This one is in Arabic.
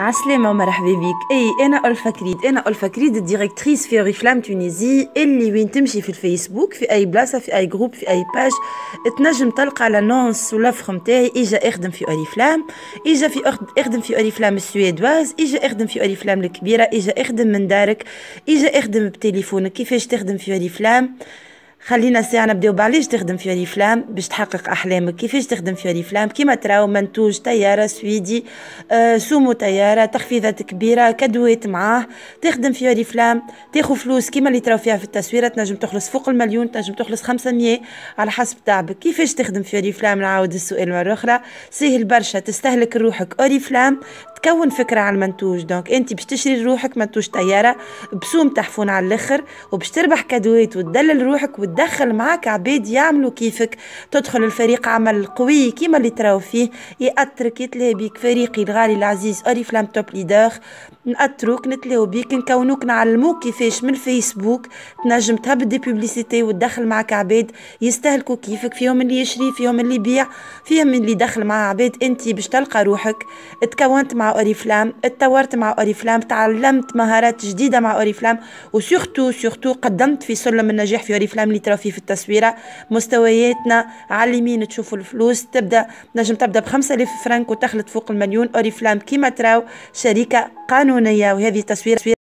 عسلامة ومرحبا بيك اي انا ألفا كريد انا ألفا كريد الديريكتريس في ريفلام تونيزي اللي وين تمشي في الفيسبوك في اي بلاصة في اي جروب في اي باج تنجم تلقى لانونس ولافخ نتاعي اجا اخدم في اوريفلام اجا في اخدم في اوريفلام السويدواز اجا اخدم في اوريفلام الكبيرة اجا اخدم من دارك اجا اخدم بتليفونك كيفاش تخدم في اوريفلام خلينا ساعة نبداو بعلاش تخدم في اوريفلام باش تحقق احلامك كيفاش تخدم في اوريفلام كيما تراو منتوج طيارة سويدي آه، سومو طيارة تخفيضات كبيرة كادوات معاه تخدم في اوريفلام تاخو فلوس كيما اللي تراو فيها في التصويرة تنجم تخلص فوق المليون تنجم تخلص خمسة مئة على حسب تعبك كيفاش تخدم في اوريفلام نعاود السؤال مرة أخرى سهل برشا تستهلك روحك اوريفلام تكون فكره على المنتوج دونك انت باش تشري لروحك منتوج طياره بسوم تحفون على الاخر وباش تربح كادوات وتدلل روحك وتدخل معاك عباد يعملوا كيفك تدخل الفريق عمل قوي كيما اللي تراو فيه يأترك يتلهى بيك فريقي الغالي العزيز اوريفلام توب ليدر نأتروك نتلاو بيك نكونوك نعلموك كيفاش من الفيسبوك تنجم تهبد دي بوبليسيتي وتدخل معاك عباد يستهلكوا كيفك فيهم اللي يشري فيهم اللي يبيع فيهم اللي يدخل مع عباد انت باش تلقى روحك تكونت مع مع اوريفلام اتطورت مع اوريفلام تعلمت مهارات جديده مع اوريفلام وسورتو سورتو قدمت في سلم النجاح في اوريفلام اللي ترى فيه في التصويره مستوياتنا على اليمين تشوفوا الفلوس تبدا نجم تبدا ب 5000 فرنك وتخلط فوق المليون اوريفلام كيما تراو شركه قانونيه وهذه تصويره